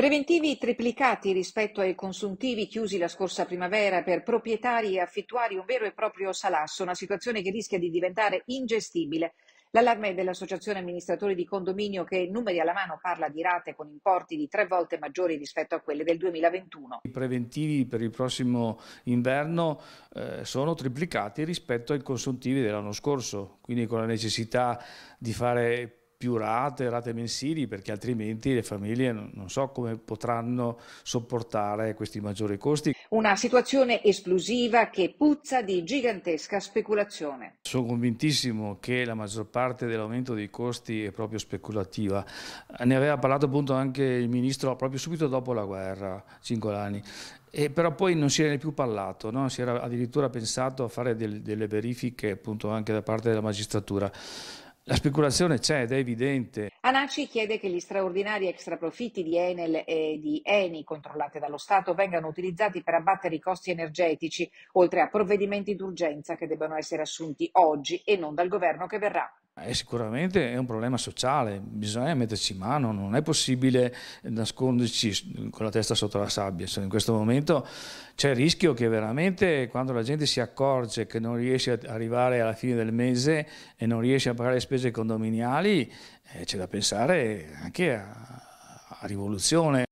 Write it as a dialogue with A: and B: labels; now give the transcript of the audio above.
A: Preventivi triplicati rispetto ai consuntivi chiusi la scorsa primavera per proprietari e affittuari, un vero e proprio salasso, una situazione che rischia di diventare ingestibile. L'allarme dell'Associazione Amministratori di Condominio che numeri alla mano parla di rate con importi di tre volte maggiori rispetto a quelle del 2021.
B: I preventivi per il prossimo inverno eh, sono triplicati rispetto ai consuntivi dell'anno scorso, quindi con la necessità di fare più rate, rate mensili, perché altrimenti le famiglie non so come potranno sopportare questi maggiori costi.
A: Una situazione esclusiva che puzza di gigantesca speculazione.
B: Sono convintissimo che la maggior parte dell'aumento dei costi è proprio speculativa. Ne aveva parlato appunto anche il ministro proprio subito dopo la guerra, Cingolani, e però poi non si era più parlato, no? si era addirittura pensato a fare del, delle verifiche appunto anche da parte della magistratura. La speculazione c'è ed è evidente.
A: Anaci chiede che gli straordinari extraprofitti di Enel e di Eni controllate dallo Stato vengano utilizzati per abbattere i costi energetici, oltre a provvedimenti d'urgenza che debbano essere assunti oggi e non dal governo che verrà
B: è eh, sicuramente è un problema sociale, bisogna metterci mano, non è possibile nasconderci con la testa sotto la sabbia. in questo momento c'è il rischio che veramente quando la gente si accorge che non riesce ad arrivare alla fine del mese e non riesce a pagare le spese condominiali, eh, c'è da pensare anche a, a rivoluzione.